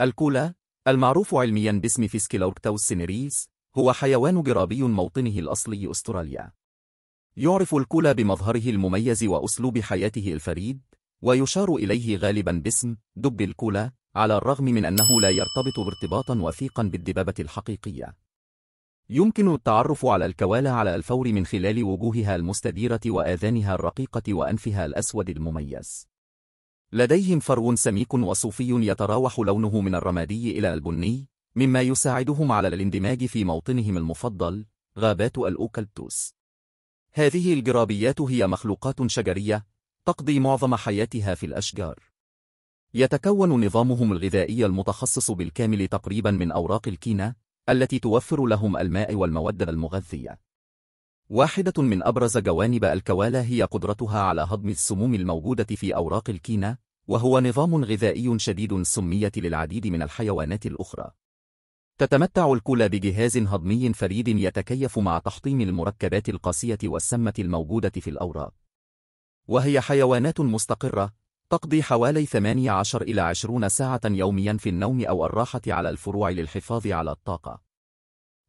الكولا المعروف علميا باسم فيسكيلوركتوس سينيريس هو حيوان جرابي موطنه الأصلي أستراليا. يعرف الكولا بمظهره المميز وأسلوب حياته الفريد، ويشار إليه غالبا باسم دب الكولا على الرغم من أنه لا يرتبط بارتباطا وثيقا بالدبابة الحقيقية. يمكن التعرف على الكوالا على الفور من خلال وجوهها المستديرة وآذانها الرقيقة وأنفها الأسود المميز. لديهم فرو سميك وصوفي يتراوح لونه من الرمادي إلى البني، مما يساعدهم على الاندماج في موطنهم المفضل، غابات الأوكالبتوس. هذه الجرابيات هي مخلوقات شجرية، تقضي معظم حياتها في الأشجار. يتكون نظامهم الغذائي المتخصص بالكامل تقريبا من أوراق الكينة، التي توفر لهم الماء والمواد المغذية. واحدة من أبرز جوانب الكوالا هي قدرتها على هضم السموم الموجودة في أوراق الكينا، وهو نظام غذائي شديد السمية للعديد من الحيوانات الأخرى. تتمتع الكولا بجهاز هضمي فريد يتكيف مع تحطيم المركبات القاسية والسمة الموجودة في الأوراق. وهي حيوانات مستقرة، تقضي حوالي 18 إلى 20 ساعة يوميا في النوم أو الراحة على الفروع للحفاظ على الطاقة.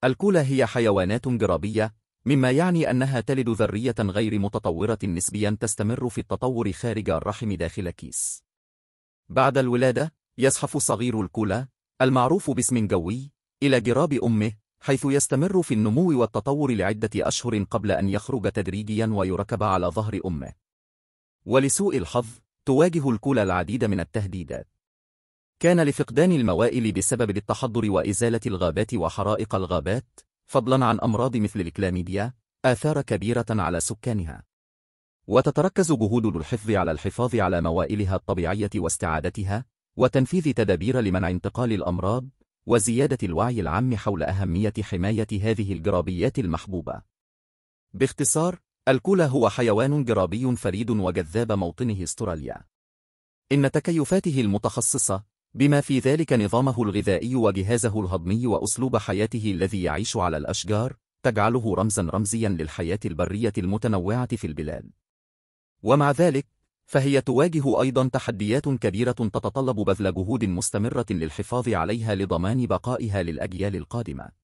الكولا هي حيوانات جرابية، مما يعني أنها تلد ذرية غير متطورة نسبيا تستمر في التطور خارج الرحم داخل كيس. بعد الولادة، يزحف صغير الكولا، المعروف باسم جوي، إلى جراب أمه، حيث يستمر في النمو والتطور لعدة أشهر قبل أن يخرج تدريجيا ويركب على ظهر أمه. ولسوء الحظ، تواجه الكولا العديد من التهديدات. كان لفقدان الموائل بسبب التحضر وإزالة الغابات وحرائق الغابات، فضلا عن أمراض مثل الكلاميديا آثار كبيرة على سكانها وتتركز جهود الحفظ على الحفاظ على موائلها الطبيعية واستعادتها وتنفيذ تدابير لمنع انتقال الأمراض وزيادة الوعي العام حول أهمية حماية هذه الجرابيات المحبوبة باختصار الكولا هو حيوان جرابي فريد وجذاب موطنه استراليا إن تكيفاته المتخصصة بما في ذلك نظامه الغذائي وجهازه الهضمي وأسلوب حياته الذي يعيش على الأشجار تجعله رمزا رمزيا للحياة البرية المتنوعة في البلاد ومع ذلك فهي تواجه أيضا تحديات كبيرة تتطلب بذل جهود مستمرة للحفاظ عليها لضمان بقائها للأجيال القادمة